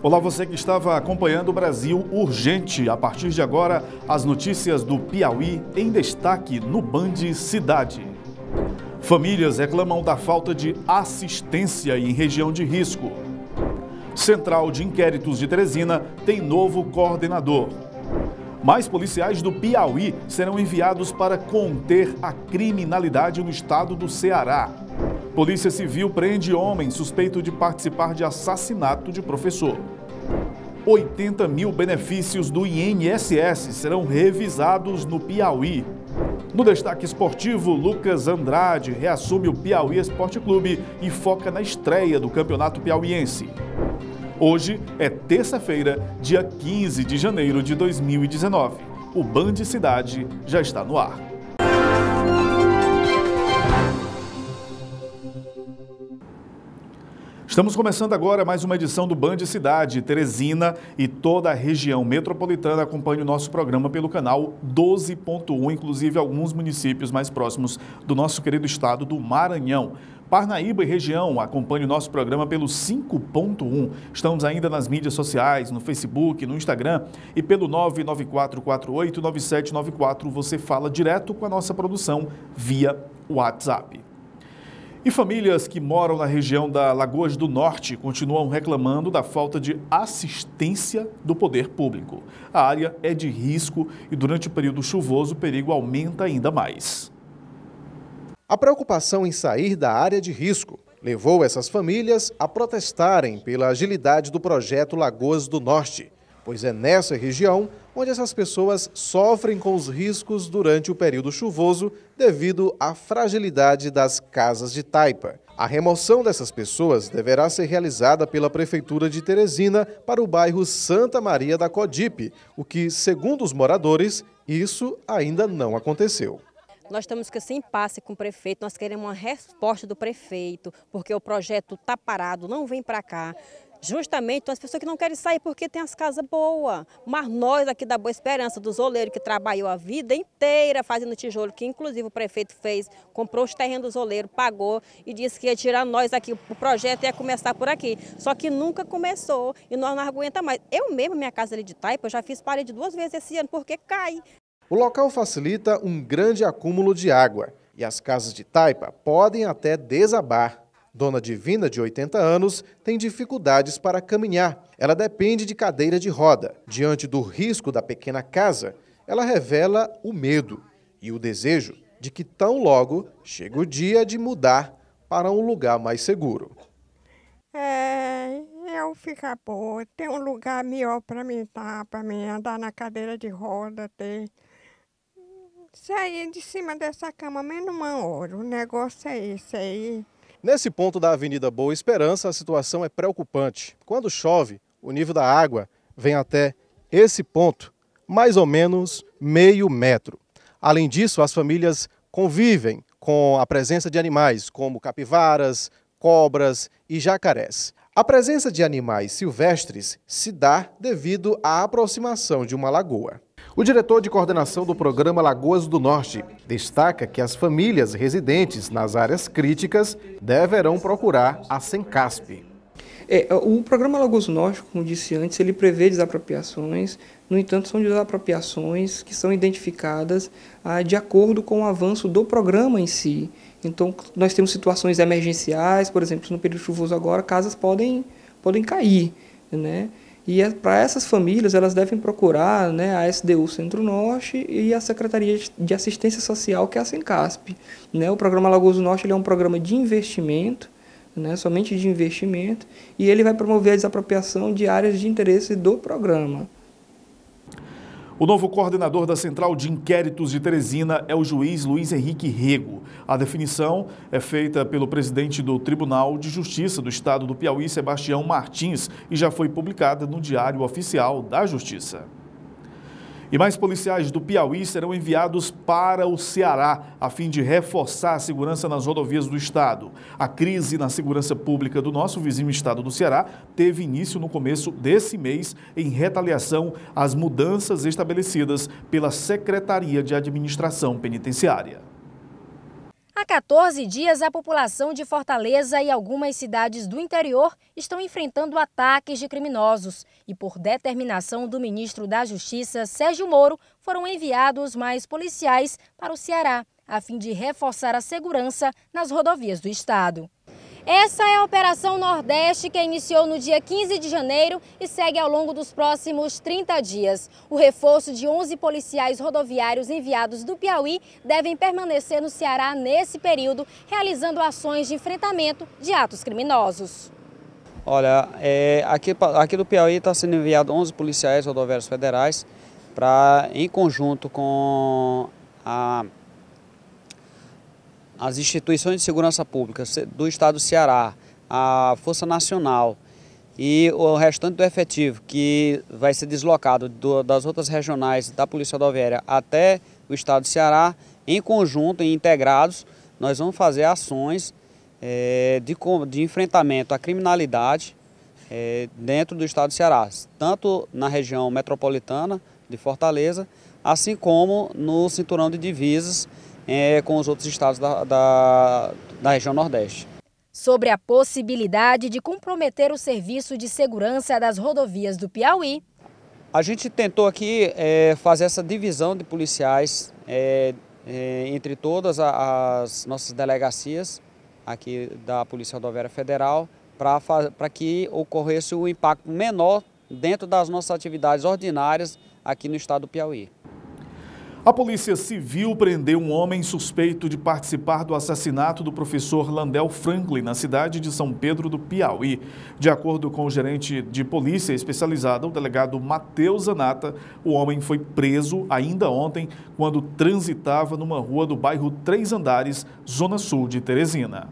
Olá, você que estava acompanhando o Brasil Urgente. A partir de agora, as notícias do Piauí em destaque no Band Cidade. Famílias reclamam da falta de assistência em região de risco. Central de Inquéritos de Teresina tem novo coordenador. Mais policiais do Piauí serão enviados para conter a criminalidade no estado do Ceará. Polícia Civil prende homem suspeito de participar de assassinato de professor. 80 mil benefícios do INSS serão revisados no Piauí. No destaque esportivo, Lucas Andrade reassume o Piauí Esporte Clube e foca na estreia do Campeonato Piauiense. Hoje é terça-feira, dia 15 de janeiro de 2019. O Band Cidade já está no ar. Estamos começando agora mais uma edição do Band Cidade. Teresina e toda a região metropolitana acompanha o nosso programa pelo canal 12.1, inclusive alguns municípios mais próximos do nosso querido estado do Maranhão. Parnaíba e região, acompanha o nosso programa pelo 5.1. Estamos ainda nas mídias sociais, no Facebook, no Instagram e pelo 994489794 você fala direto com a nossa produção via WhatsApp. E famílias que moram na região da Lagoas do Norte continuam reclamando da falta de assistência do poder público. A área é de risco e durante o período chuvoso o perigo aumenta ainda mais. A preocupação em sair da área de risco levou essas famílias a protestarem pela agilidade do projeto Lagoas do Norte, pois é nessa região onde essas pessoas sofrem com os riscos durante o período chuvoso devido à fragilidade das casas de taipa. A remoção dessas pessoas deverá ser realizada pela Prefeitura de Teresina para o bairro Santa Maria da Codipe, o que, segundo os moradores, isso ainda não aconteceu. Nós estamos com esse impasse com o prefeito, nós queremos uma resposta do prefeito, porque o projeto está parado, não vem para cá. Justamente então, as pessoas que não querem sair porque tem as casas boas. Mas nós aqui da Boa Esperança, dos oleiros que trabalhou a vida inteira fazendo tijolo, que inclusive o prefeito fez, comprou os terrenos dos oleiros, pagou e disse que ia tirar nós aqui, o projeto ia começar por aqui. Só que nunca começou e nós não aguenta mais. Eu mesmo, minha casa ali de Taipa, já fiz parede duas vezes esse ano porque cai. O local facilita um grande acúmulo de água e as casas de Taipa podem até desabar dona Divina, de 80 anos, tem dificuldades para caminhar. Ela depende de cadeira de roda. Diante do risco da pequena casa, ela revela o medo e o desejo de que tão logo chegue o dia de mudar para um lugar mais seguro. É, eu ficar boa, ter um lugar melhor para mim estar, tá, para mim andar na cadeira de roda, ter sair de cima dessa cama menos uma hora. O negócio é esse aí. Nesse ponto da Avenida Boa Esperança, a situação é preocupante. Quando chove, o nível da água vem até esse ponto, mais ou menos meio metro. Além disso, as famílias convivem com a presença de animais, como capivaras, cobras e jacarés. A presença de animais silvestres se dá devido à aproximação de uma lagoa. O diretor de coordenação do programa Lagoas do Norte destaca que as famílias residentes nas áreas críticas deverão procurar a Sencasp. É, o programa Lagoas do Norte, como disse antes, ele prevê desapropriações, no entanto, são desapropriações que são identificadas ah, de acordo com o avanço do programa em si. Então, nós temos situações emergenciais, por exemplo, no período chuvoso agora, casas podem, podem cair, né? E é, para essas famílias, elas devem procurar né, a SDU Centro-Norte e a Secretaria de Assistência Social, que é a SENCASP. Né? O programa Lagoas do Norte é um programa de investimento, né, somente de investimento, e ele vai promover a desapropriação de áreas de interesse do programa. O novo coordenador da Central de Inquéritos de Teresina é o juiz Luiz Henrique Rego. A definição é feita pelo presidente do Tribunal de Justiça do Estado do Piauí, Sebastião Martins, e já foi publicada no Diário Oficial da Justiça. E mais policiais do Piauí serão enviados para o Ceará, a fim de reforçar a segurança nas rodovias do estado. A crise na segurança pública do nosso vizinho estado do Ceará teve início no começo desse mês, em retaliação às mudanças estabelecidas pela Secretaria de Administração Penitenciária. Há 14 dias, a população de Fortaleza e algumas cidades do interior estão enfrentando ataques de criminosos. E por determinação do ministro da Justiça, Sérgio Moro, foram enviados mais policiais para o Ceará, a fim de reforçar a segurança nas rodovias do estado. Essa é a Operação Nordeste que iniciou no dia 15 de janeiro e segue ao longo dos próximos 30 dias. O reforço de 11 policiais rodoviários enviados do Piauí devem permanecer no Ceará nesse período, realizando ações de enfrentamento de atos criminosos. Olha, é, aqui, aqui do Piauí está sendo enviado 11 policiais rodoviários federais para, em conjunto com a as instituições de segurança pública do Estado do Ceará, a Força Nacional e o restante do efetivo que vai ser deslocado do, das outras regionais da Polícia Rodoviária até o Estado do Ceará, em conjunto e integrados, nós vamos fazer ações é, de, de enfrentamento à criminalidade é, dentro do Estado do Ceará, tanto na região metropolitana de Fortaleza, assim como no cinturão de divisas, é, com os outros estados da, da, da região Nordeste. Sobre a possibilidade de comprometer o serviço de segurança das rodovias do Piauí. A gente tentou aqui é, fazer essa divisão de policiais é, é entre todas as nossas delegacias aqui da Polícia Rodoviária Federal para que ocorresse o um impacto menor dentro das nossas atividades ordinárias aqui no estado do Piauí. A Polícia Civil prendeu um homem suspeito de participar do assassinato do professor Landel Franklin na cidade de São Pedro do Piauí. De acordo com o gerente de polícia especializada, o delegado Matheus Anata, o homem foi preso ainda ontem quando transitava numa rua do bairro Três Andares, zona sul de Teresina.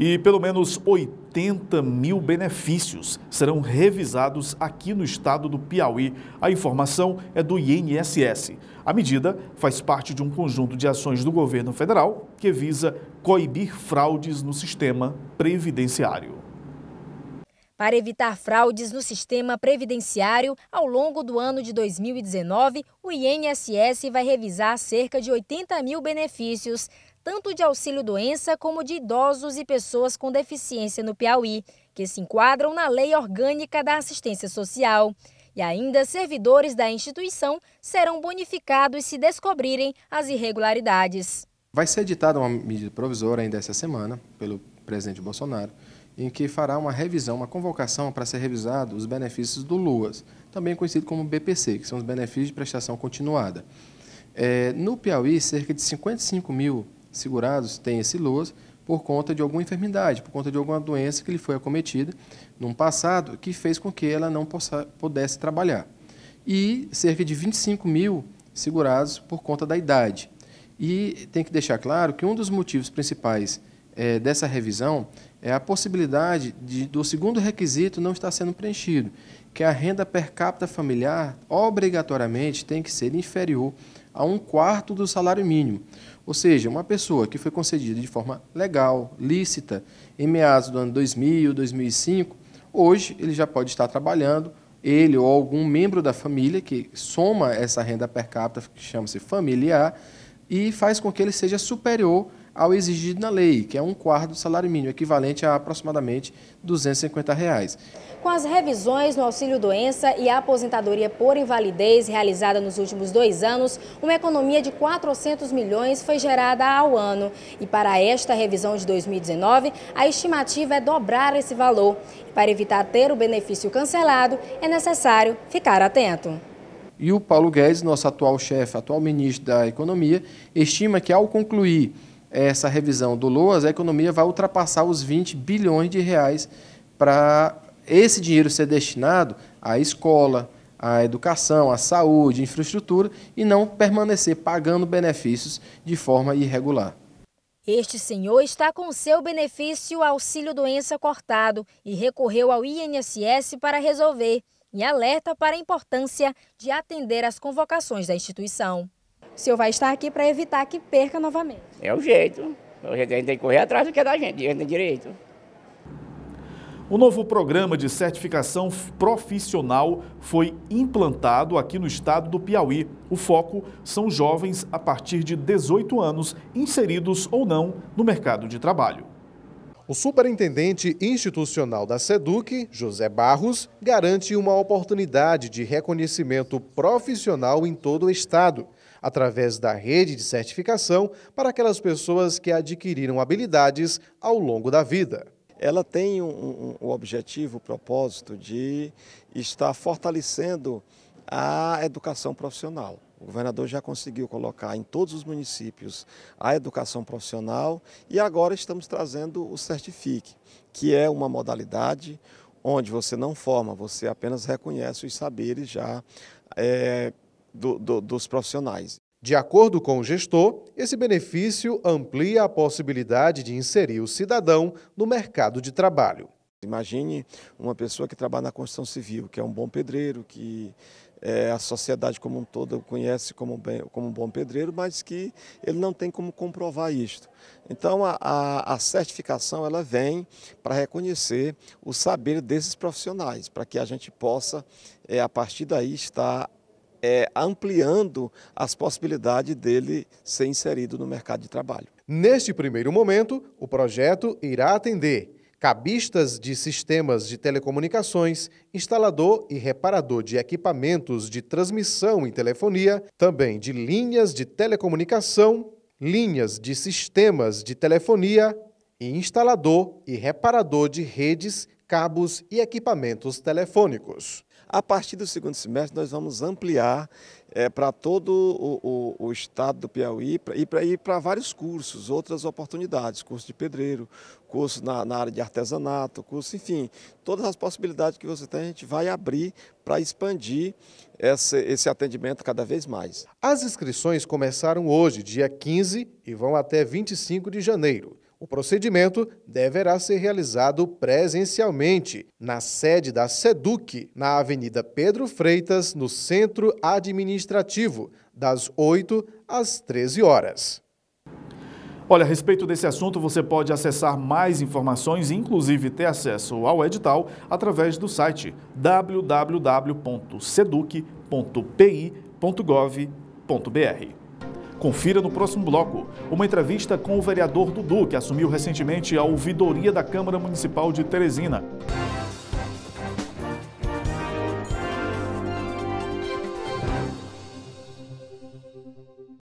E pelo menos 80 80 mil benefícios serão revisados aqui no estado do Piauí. A informação é do INSS. A medida faz parte de um conjunto de ações do governo federal que visa coibir fraudes no sistema previdenciário. Para evitar fraudes no sistema previdenciário, ao longo do ano de 2019, o INSS vai revisar cerca de 80 mil benefícios tanto de auxílio-doença como de idosos e pessoas com deficiência no Piauí, que se enquadram na Lei Orgânica da Assistência Social. E ainda servidores da instituição serão bonificados se descobrirem as irregularidades. Vai ser editada uma medida provisória ainda essa semana pelo presidente Bolsonaro, em que fará uma revisão, uma convocação para ser revisado os benefícios do LUAS, também conhecido como BPC, que são os benefícios de prestação continuada. É, no Piauí, cerca de 55 mil segurados têm esse LOAS por conta de alguma enfermidade, por conta de alguma doença que lhe foi acometida no passado, que fez com que ela não possa, pudesse trabalhar. E cerca de 25 mil segurados por conta da idade. E tem que deixar claro que um dos motivos principais é, dessa revisão é a possibilidade de, do segundo requisito não estar sendo preenchido, que a renda per capita familiar obrigatoriamente tem que ser inferior a um quarto do salário mínimo. Ou seja, uma pessoa que foi concedida de forma legal, lícita, em meados do ano 2000, 2005, hoje ele já pode estar trabalhando, ele ou algum membro da família que soma essa renda per capita, que chama-se familiar, e faz com que ele seja superior ao exigido na lei, que é um quarto do salário mínimo, equivalente a aproximadamente R$ 250. Reais. Com as revisões no auxílio-doença e a aposentadoria por invalidez realizada nos últimos dois anos, uma economia de 400 milhões foi gerada ao ano. E para esta revisão de 2019, a estimativa é dobrar esse valor. para evitar ter o benefício cancelado, é necessário ficar atento. E o Paulo Guedes, nosso atual chefe, atual ministro da Economia, estima que ao concluir essa revisão do LOAS, a economia vai ultrapassar os 20 bilhões de reais para esse dinheiro ser destinado à escola, à educação, à saúde, infraestrutura e não permanecer pagando benefícios de forma irregular. Este senhor está com seu benefício auxílio doença cortado e recorreu ao INSS para resolver e alerta para a importância de atender às convocações da instituição o senhor vai estar aqui para evitar que perca novamente. É o jeito. É a gente tem que correr atrás do que é da gente, a gente tem direito. O novo programa de certificação profissional foi implantado aqui no estado do Piauí. O foco são jovens a partir de 18 anos, inseridos ou não no mercado de trabalho. O superintendente institucional da SEDUC, José Barros, garante uma oportunidade de reconhecimento profissional em todo o estado através da rede de certificação para aquelas pessoas que adquiriram habilidades ao longo da vida ela tem o um, um, um objetivo, o propósito de estar fortalecendo a educação profissional. O governador já conseguiu colocar em todos os municípios a educação profissional e agora estamos trazendo o Certifique, que é uma modalidade onde você não forma, você apenas reconhece os saberes já é, do, do, dos profissionais. De acordo com o gestor, esse benefício amplia a possibilidade de inserir o cidadão no mercado de trabalho. Imagine uma pessoa que trabalha na construção civil, que é um bom pedreiro, que é, a sociedade como um todo conhece como, bem, como um bom pedreiro, mas que ele não tem como comprovar isto. Então, a, a, a certificação ela vem para reconhecer o saber desses profissionais, para que a gente possa, é, a partir daí, estar é, ampliando as possibilidades dele ser inserido no mercado de trabalho. Neste primeiro momento, o projeto irá atender cabistas de sistemas de telecomunicações, instalador e reparador de equipamentos de transmissão e telefonia, também de linhas de telecomunicação, linhas de sistemas de telefonia e instalador e reparador de redes, cabos e equipamentos telefônicos. A partir do segundo semestre, nós vamos ampliar é, eh, para todo o, o, o, estado do Piauí e para ir para vários cursos, outras oportunidades, curso de pedreiro, curso na, na, área de artesanato, curso, enfim, todas as possibilidades que você tem, a gente vai abrir para expandir esse, esse atendimento cada vez mais. As inscrições começaram hoje, dia 15, e vão até 25 de janeiro. O procedimento deverá ser realizado presencialmente na sede da SEDUC, na Avenida Pedro Freitas, no Centro Administrativo, das 8 às 13 horas. Olha, a respeito desse assunto, você pode acessar mais informações e inclusive ter acesso ao edital através do site www.seduc.pi.gov.br. Confira no próximo bloco uma entrevista com o vereador Dudu, que assumiu recentemente a ouvidoria da Câmara Municipal de Teresina.